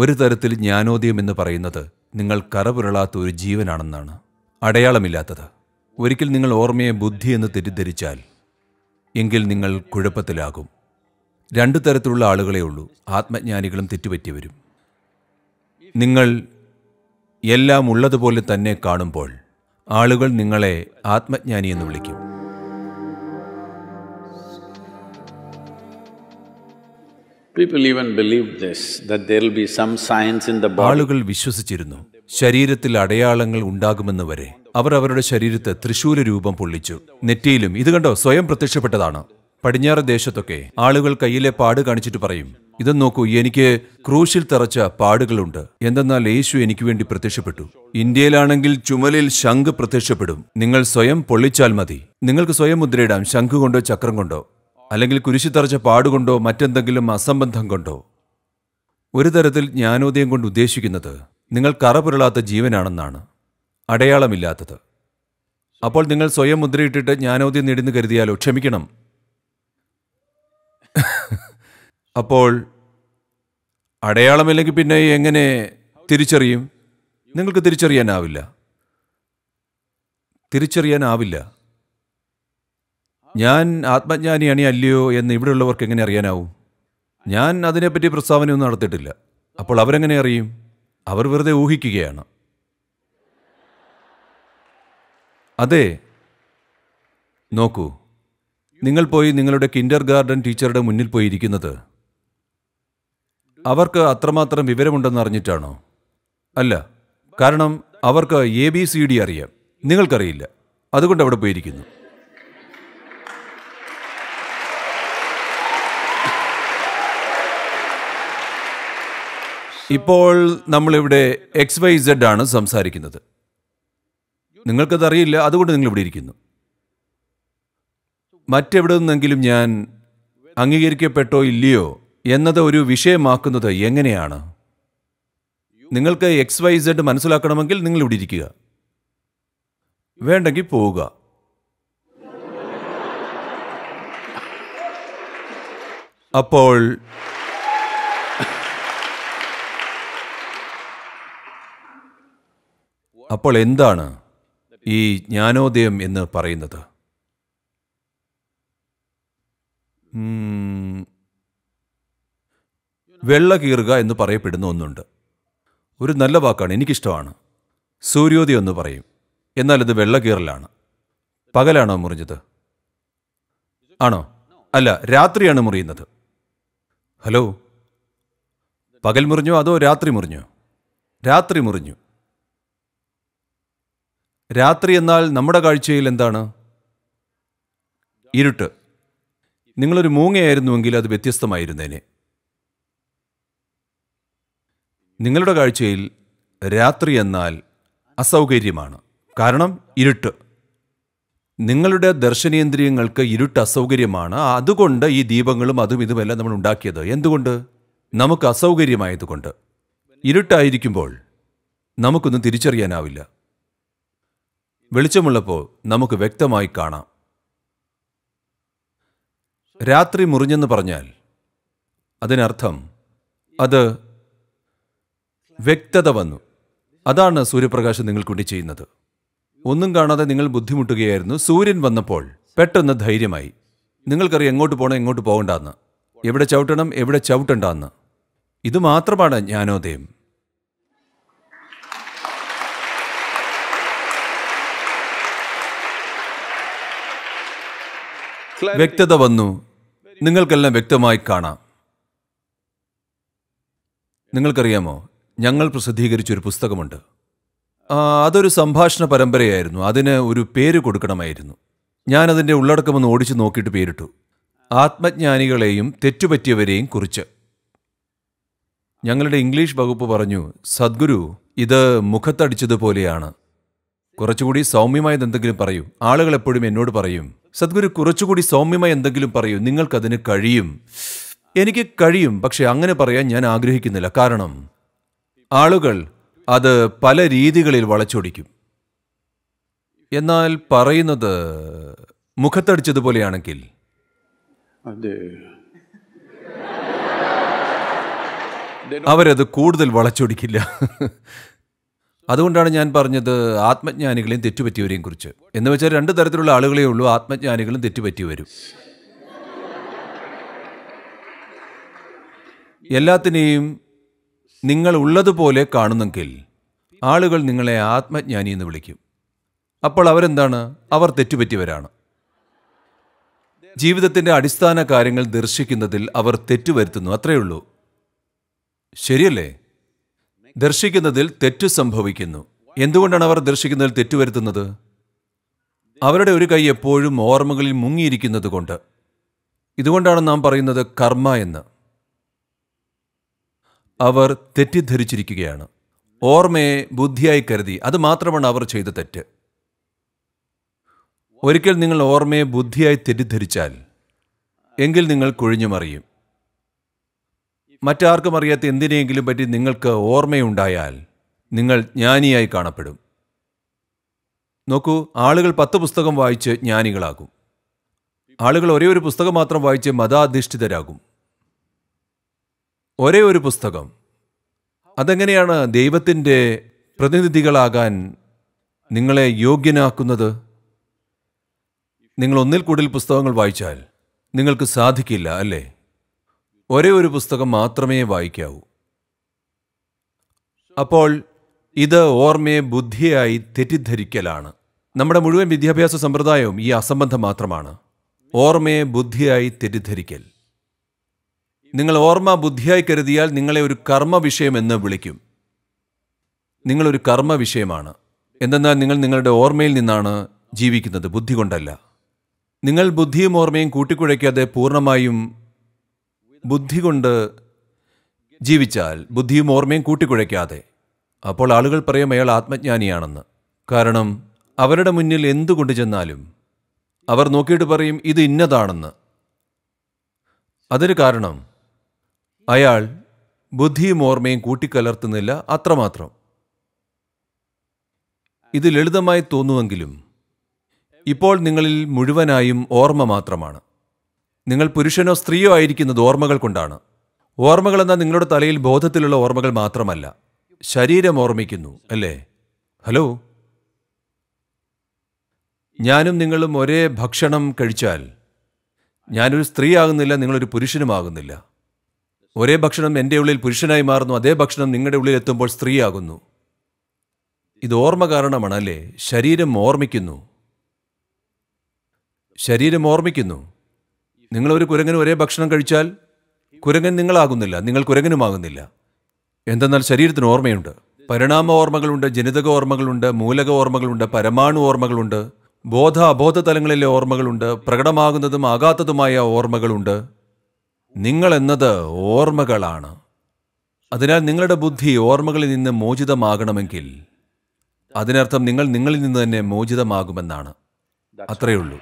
ഒരു തരത്തിൽ ജ്ഞാനോദയം എന്ന് പറയുന്നത് നിങ്ങൾ കറപുരളാത്ത ഒരു ജീവനാണെന്നാണ് അടയാളമില്ലാത്തത് ഒരിക്കൽ നിങ്ങൾ ഓർമ്മയെ ബുദ്ധി എന്ന് തെറ്റിദ്ധരിച്ചാൽ എങ്കിൽ നിങ്ങൾ കുഴപ്പത്തിലാകും രണ്ടു തരത്തിലുള്ള ആളുകളേ ഉള്ളൂ ആത്മജ്ഞാനികളും തെറ്റുപറ്റിവരും നിങ്ങൾ എല്ലാം ഉള്ളതുപോലെ തന്നെ കാണുമ്പോൾ ആളുകൾ നിങ്ങളെ ആത്മജ്ഞാനി എന്ന് വിളിക്കും ആളുകൾ വിശ്വസിച്ചിരുന്നു ശരീരത്തിൽ അടയാളങ്ങൾ ഉണ്ടാകുമെന്ന് വരെ അവർ അവരുടെ ശരീരത്ത് തൃശൂല രൂപം പൊള്ളിച്ചു നെറ്റിയിലും ഇത് കണ്ടോ സ്വയം പ്രത്യക്ഷപ്പെട്ടതാണ് പടിഞ്ഞാറ് ദേശത്തൊക്കെ ആളുകൾ കയ്യിലെ പാട് കാണിച്ചിട്ട് പറയും ഇത് നോക്കൂ എനിക്ക് ക്രൂശിൽ തറച്ച പാടുകളുണ്ട് എന്തെന്നാൽ യേശു എനിക്ക് വേണ്ടി പ്രത്യക്ഷപ്പെട്ടു ഇന്ത്യയിലാണെങ്കിൽ ചുമലിൽ ശംഖ് പ്രത്യക്ഷപ്പെടും നിങ്ങൾ സ്വയം പൊള്ളിച്ചാൽ മതി നിങ്ങൾക്ക് സ്വയം മുദ്രയിടാം ശംഖ് കൊണ്ടോ ചക്രം കൊണ്ടോ അല്ലെങ്കിൽ കുരിശിത്തറച്ച പാടുകൊണ്ടോ മറ്റെന്തെങ്കിലും അസംബന്ധം കൊണ്ടോ ഒരു തരത്തിൽ ജ്ഞാനോദയം കൊണ്ട് ഉദ്ദേശിക്കുന്നത് നിങ്ങൾ കറപുരളാത്ത ജീവനാണെന്നാണ് അടയാളമില്ലാത്തത് അപ്പോൾ നിങ്ങൾ സ്വയം മുദ്രയിട്ടിട്ട് ജ്ഞാനോദ്യം നേടുന്നു കരുതിയാലോ ക്ഷമിക്കണം അപ്പോൾ അടയാളമില്ലെങ്കിൽ പിന്നെ എങ്ങനെ തിരിച്ചറിയും നിങ്ങൾക്ക് തിരിച്ചറിയാനാവില്ല തിരിച്ചറിയാനാവില്ല ഞാൻ ആത്മജ്ഞാനിയാണി അല്ലയോ എന്ന് ഇവിടെയുള്ളവർക്ക് എങ്ങനെ അറിയാനാവും ഞാൻ അതിനെപ്പറ്റി പ്രസ്താവനയൊന്നും നടത്തിയിട്ടില്ല അപ്പോൾ അവരെങ്ങനെ അറിയും അവർ വെറുതെ ഊഹിക്കുകയാണ് അതെ നോക്കൂ നിങ്ങൾ പോയി നിങ്ങളുടെ കിൻഡർ ഗാർഡൻ ടീച്ചറുടെ മുന്നിൽ പോയി ഇരിക്കുന്നത് അവർക്ക് അത്രമാത്രം വിവരമുണ്ടെന്ന് അറിഞ്ഞിട്ടാണോ അല്ല കാരണം അവർക്ക് എ ബി സി ഡി അറിയാം നിങ്ങൾക്കറിയില്ല അതുകൊണ്ട് അവിടെ പോയിരിക്കുന്നു ഇപ്പോൾ നമ്മളിവിടെ എക്സ് വൈ ഇസഡ് ആണ് സംസാരിക്കുന്നത് നിങ്ങൾക്കത് അറിയില്ല അതുകൊണ്ട് നിങ്ങൾ ഇവിടെ ഇരിക്കുന്നു മറ്റെവിടെ നിന്നെങ്കിലും ഞാൻ അംഗീകരിക്കപ്പെട്ടോ ഇല്ലയോ എന്നത് ഒരു വിഷയമാക്കുന്നത് എങ്ങനെയാണ് നിങ്ങൾക്ക് എക്സ് വൈ ഇസഡ് മനസ്സിലാക്കണമെങ്കിൽ നിങ്ങൾ ഇവിടെ ഇരിക്കുക വേണ്ടെങ്കിൽ പോവുക അപ്പോൾ അപ്പോൾ എന്താണ് ഈ ജ്ഞാനോദയം എന്ന് പറയുന്നത് വെള്ള കീറുക എന്ന് പറയപ്പെടുന്ന ഒന്നുണ്ട് ഒരു നല്ല വാക്കാണ് എനിക്കിഷ്ടമാണ് സൂര്യോദയം എന്ന് പറയും എന്നാൽ ഇത് വെള്ള കീറലാണ് പകലാണോ മുറിഞ്ഞത് ആണോ അല്ല രാത്രിയാണ് മുറിയുന്നത് ഹലോ പകൽ മുറിഞ്ഞോ അതോ രാത്രി മുറിഞ്ഞോ രാത്രി മുറിഞ്ഞു രാത്രി എന്നാൽ നമ്മുടെ കാഴ്ചയിൽ എന്താണ് ഇരുട്ട് നിങ്ങളൊരു മൂങ്ങയായിരുന്നുവെങ്കിൽ അത് വ്യത്യസ്തമായിരുന്നേനെ നിങ്ങളുടെ കാഴ്ചയിൽ രാത്രി എന്നാൽ അസൗകര്യമാണ് കാരണം ഇരുട്ട് നിങ്ങളുടെ ദർശനേന്ദ്രിയങ്ങൾക്ക് ഇരുട്ട് അസൗകര്യമാണ് അതുകൊണ്ട് ഈ ദീപങ്ങളും അതും ഇതുമെല്ലാം നമ്മൾ ഉണ്ടാക്കിയത് എന്തുകൊണ്ട് നമുക്ക് അസൗകര്യമായതുകൊണ്ട് ഇരുട്ടായിരിക്കുമ്പോൾ നമുക്കൊന്നും തിരിച്ചറിയാനാവില്ല വെളിച്ചമുള്ളപ്പോൾ നമുക്ക് വ്യക്തമായി കാണാം രാത്രി മുറിഞ്ഞെന്ന് പറഞ്ഞാൽ അതിനർത്ഥം അത് വ്യക്തത വന്നു അതാണ് സൂര്യപ്രകാശം നിങ്ങൾക്കുണ്ടി ചെയ്യുന്നത് ഒന്നും കാണാതെ നിങ്ങൾ ബുദ്ധിമുട്ടുകയായിരുന്നു സൂര്യൻ വന്നപ്പോൾ പെട്ടെന്ന് ധൈര്യമായി നിങ്ങൾക്കറിയാം എങ്ങോട്ട് പോകണം എങ്ങോട്ട് പോകണ്ടാന്ന് എവിടെ ചവിട്ടണം എവിടെ ചവിട്ടണ്ടാന്ന് ഇത് മാത്രമാണ് ജ്ഞാനോദയം വ്യക്തത വന്നു നിങ്ങൾക്കെല്ലാം വ്യക്തമായി കാണാം നിങ്ങൾക്കറിയാമോ ഞങ്ങൾ പ്രസിദ്ധീകരിച്ചൊരു പുസ്തകമുണ്ട് അതൊരു സംഭാഷണ പരമ്പരയായിരുന്നു അതിന് ഒരു പേര് കൊടുക്കണമായിരുന്നു ഞാനതിൻ്റെ ഉള്ളടക്കമൊന്ന് ഓടിച്ചു നോക്കിയിട്ട് പേരിട്ടു ആത്മജ്ഞാനികളെയും തെറ്റുപറ്റിയവരെയും കുറിച്ച് ഞങ്ങളുടെ ഇംഗ്ലീഷ് വകുപ്പ് പറഞ്ഞു സദ്ഗുരു ഇത് മുഖത്തടിച്ചതുപോലെയാണ് കുറച്ചുകൂടി സൗമ്യമായതെന്തെങ്കിലും പറയൂ ആളുകൾ എപ്പോഴും എന്നോട് പറയും സദ്ഗുരു കുറച്ചുകൂടി സൗമ്യമായി എന്തെങ്കിലും പറയൂ നിങ്ങൾക്കതിന് കഴിയും എനിക്ക് കഴിയും പക്ഷെ അങ്ങനെ പറയാൻ ഞാൻ ആഗ്രഹിക്കുന്നില്ല കാരണം ആളുകൾ അത് പല രീതികളിൽ വളച്ചൊടിക്കും എന്നാൽ പറയുന്നത് മുഖത്തടിച്ചതുപോലെയാണെങ്കിൽ അവരത് കൂടുതൽ വളച്ചൊടിക്കില്ല അതുകൊണ്ടാണ് ഞാൻ പറഞ്ഞത് ആത്മജ്ഞാനികളെയും തെറ്റുപറ്റിയവരെയും കുറിച്ച് എന്ന് വെച്ചാൽ രണ്ട് തരത്തിലുള്ള ആളുകളേ ഉള്ളൂ ആത്മജ്ഞാനികളും തെറ്റുപറ്റിയവരും എല്ലാത്തിനെയും നിങ്ങൾ ഉള്ളതുപോലെ കാണുന്നെങ്കിൽ ആളുകൾ നിങ്ങളെ ആത്മജ്ഞാനി എന്ന് വിളിക്കും അപ്പോൾ അവരെന്താണ് അവർ തെറ്റുപറ്റിയവരാണ് ജീവിതത്തിൻ്റെ അടിസ്ഥാന കാര്യങ്ങൾ ദർശിക്കുന്നതിൽ അവർ തെറ്റുവരുത്തുന്നു അത്രയേ ഉള്ളൂ ശരിയല്ലേ ദർശിക്കുന്നതിൽ തെറ്റ് സംഭവിക്കുന്നു എന്തുകൊണ്ടാണ് അവർ ദർശിക്കുന്നതിൽ വരുത്തുന്നത് അവരുടെ ഒരു കൈ എപ്പോഴും ഓർമ്മകളിൽ മുങ്ങിയിരിക്കുന്നത് കൊണ്ട് ഇതുകൊണ്ടാണ് നാം പറയുന്നത് കർമ്മ എന്ന് അവർ തെറ്റിദ്ധരിച്ചിരിക്കുകയാണ് ഓർമ്മയെ ബുദ്ധിയായി കരുതി അത് മാത്രമാണ് അവർ ചെയ്ത തെറ്റ് ഒരിക്കൽ നിങ്ങൾ ഓർമ്മയെ ബുദ്ധിയായി തെറ്റിദ്ധരിച്ചാൽ എങ്കിൽ നിങ്ങൾ കുഴിഞ്ഞുമറിയും മറ്റാർക്കും അറിയാത്ത എന്തിനെയെങ്കിലും പറ്റി നിങ്ങൾക്ക് ഓർമ്മയുണ്ടായാൽ നിങ്ങൾ ജ്ഞാനിയായി കാണപ്പെടും നോക്കൂ ആളുകൾ പത്ത് പുസ്തകം വായിച്ച് ജ്ഞാനികളാകും ആളുകൾ ഒരേ ഒരു പുസ്തകം മാത്രം വായിച്ച് മതാധിഷ്ഠിതരാകും ഒരേ ഒരു പുസ്തകം അതെങ്ങനെയാണ് ദൈവത്തിൻ്റെ പ്രതിനിധികളാകാൻ നിങ്ങളെ യോഗ്യനാക്കുന്നത് നിങ്ങൾ ഒന്നിൽ കൂടുതൽ പുസ്തകങ്ങൾ വായിച്ചാൽ നിങ്ങൾക്ക് സാധിക്കില്ല അല്ലേ ഒരേ ഒരു പുസ്തകം മാത്രമേ വായിക്കാവൂ അപ്പോൾ ഇത് ഓർമ്മയെ ബുദ്ധിയായി തെറ്റിദ്ധരിക്കലാണ് നമ്മുടെ മുഴുവൻ വിദ്യാഭ്യാസ സമ്പ്രദായവും ഈ അസംബന്ധം മാത്രമാണ് ഓർമ്മയെ ബുദ്ധിയായി തെറ്റിദ്ധരിക്കൽ നിങ്ങൾ ഓർമ്മ ബുദ്ധിയായി കരുതിയാൽ നിങ്ങളെ ഒരു കർമ്മ വിഷയമെന്ന് വിളിക്കും നിങ്ങളൊരു കർമ്മ വിഷയമാണ് എന്തെന്നാൽ നിങ്ങൾ നിങ്ങളുടെ ഓർമ്മയിൽ നിന്നാണ് ജീവിക്കുന്നത് ബുദ്ധി കൊണ്ടല്ല നിങ്ങൾ ബുദ്ധിയും ഓർമ്മയും കൂട്ടിക്കുഴയ്ക്കാതെ പൂർണ്ണമായും ബുദ്ധി കൊണ്ട് ജീവിച്ചാൽ ബുദ്ധിയും ഓർമ്മയും കൂട്ടിക്കുഴയ്ക്കാതെ അപ്പോൾ ആളുകൾ പറയും അയാൾ ആത്മജ്ഞാനിയാണെന്ന് കാരണം അവരുടെ മുന്നിൽ എന്തു കൊണ്ടു ചെന്നാലും അവർ നോക്കിയിട്ട് പറയും ഇത് ഇന്നതാണെന്ന് അതിന് കാരണം അയാൾ ബുദ്ധിയും ഓർമ്മയും കൂട്ടിക്കലർത്തുന്നില്ല അത്രമാത്രം ഇത് ലളിതമായി തോന്നുമെങ്കിലും ഇപ്പോൾ നിങ്ങളിൽ മുഴുവനായും ഓർമ്മ മാത്രമാണ് നിങ്ങൾ പുരുഷനോ സ്ത്രീയോ ആയിരിക്കുന്നത് ഓർമ്മകൾ കൊണ്ടാണ് ഓർമ്മകൾ എന്നാൽ നിങ്ങളുടെ തലയിൽ ബോധത്തിലുള്ള ഓർമ്മകൾ മാത്രമല്ല ശരീരം ഓർമ്മിക്കുന്നു അല്ലേ ഹലോ ഞാനും നിങ്ങളും ഒരേ ഭക്ഷണം കഴിച്ചാൽ ഞാനൊരു സ്ത്രീ ആകുന്നില്ല നിങ്ങളൊരു പുരുഷനുമാകുന്നില്ല ഒരേ ഭക്ഷണം എൻ്റെ ഉള്ളിൽ പുരുഷനായി മാറുന്നു അതേ ഭക്ഷണം നിങ്ങളുടെ ഉള്ളിൽ എത്തുമ്പോൾ സ്ത്രീയാകുന്നു ഇത് ഓർമ്മ കാരണമാണ് അല്ലേ ശരീരം ഓർമ്മിക്കുന്നു ശരീരം ഓർമ്മിക്കുന്നു നിങ്ങളൊരു കുരങ്ങന് ഒരേ ഭക്ഷണം കഴിച്ചാൽ കുരങ്ങൻ നിങ്ങളാകുന്നില്ല നിങ്ങൾ കുരങ്ങനുമാകുന്നില്ല എന്തെന്നാൽ ശരീരത്തിന് ഓർമ്മയുണ്ട് പരിണാമ ഓർമ്മകളുണ്ട് ജനിതക ഓർമ്മകളുണ്ട് മൂലക ഓർമ്മകളുണ്ട് പരമാണു ഓർമ്മകളുണ്ട് ബോധ അബോധ തലങ്ങളിലെ ഓർമ്മകളുണ്ട് പ്രകടമാകുന്നതും ആകാത്തതുമായ ഓർമ്മകളുണ്ട് നിങ്ങൾ എന്നത് ഓർമ്മകളാണ് അതിനാൽ നിങ്ങളുടെ ബുദ്ധി ഓർമ്മകളിൽ നിന്ന് മോചിതമാകണമെങ്കിൽ അതിനർത്ഥം നിങ്ങൾ നിങ്ങളിൽ നിന്ന് തന്നെ മോചിതമാകുമെന്നാണ് അത്രയുള്ളൂ